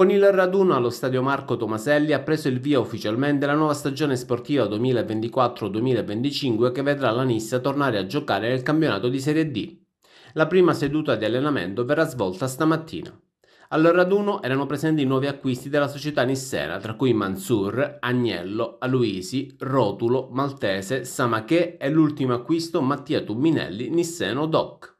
Con il raduno allo stadio Marco Tomaselli ha preso il via ufficialmente la nuova stagione sportiva 2024-2025 che vedrà la Nissa tornare a giocare nel campionato di Serie D. La prima seduta di allenamento verrà svolta stamattina. Al raduno erano presenti i nuovi acquisti della società nissena, tra cui Mansur, Agnello, Aluisi, Rotulo, Maltese, Samachè e l'ultimo acquisto Mattia Tumminelli, nisseno Doc.